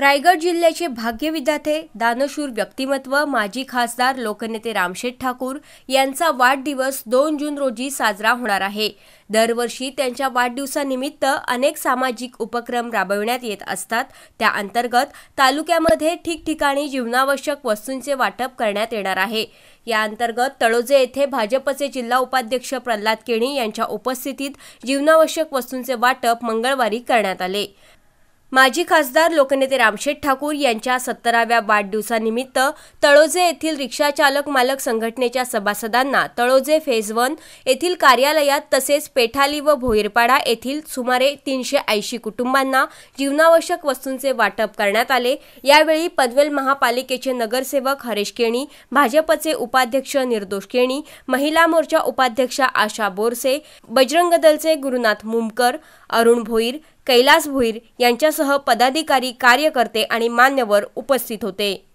रायगड जिल्ह्याचे भाग्य दानशूर व्यक्तिमत्व माजी खासदार लोकनेते रामशेठ ठाकूर यांचा वाढदिवस दोन जून रोजी साजरा होणार आहे दरवर्षी त्यांच्या वाढदिवसानिमित्त अनेक सामाजिक उपक्रम राबविण्यात येत असतात त्या अंतर्गत तालुक्यामध्ये ठिकठिकाणी जीवनावश्यक वस्तूंचे वाटप करण्यात येणार आहे या अंतर्गत तळोजे येथे भाजपचे जिल्हा उपाध्यक्ष प्रल्हाद केणी यांच्या उपस्थितीत जीवनावश्यक वस्तूंचे वाटप मंगळवारी करण्यात आले माजी खासदार लोकनेते रामशेठ ठाकूर यांच्या सत्तराव्या वाढदिवसानिमित्त तळोजे येथील रिक्षाचालक मालक संघटनेच्या सभासदांना तळोजे फेज वन येथील कार्यालयात तसेच पेठाली व भोईरपाडा येथील सुमारे तीनशे ऐंशी कुटुंबांना जीवनावश्यक वस्तूंचे वाटप करण्यात आले यावेळी पनवेल महापालिकेचे नगरसेवक हरेश केणी भाजपचे उपाध्यक्ष निर्दोष केणी महिला मोर्चा उपाध्यक्षा आशा बोरसे बजरंग दलचे गुरुनाथ मुमकर अरुण भोईर कैलास भोईर यांच्यासह पदाधिकारी कार्यकर्ते आणि मान्यवर उपस्थित होते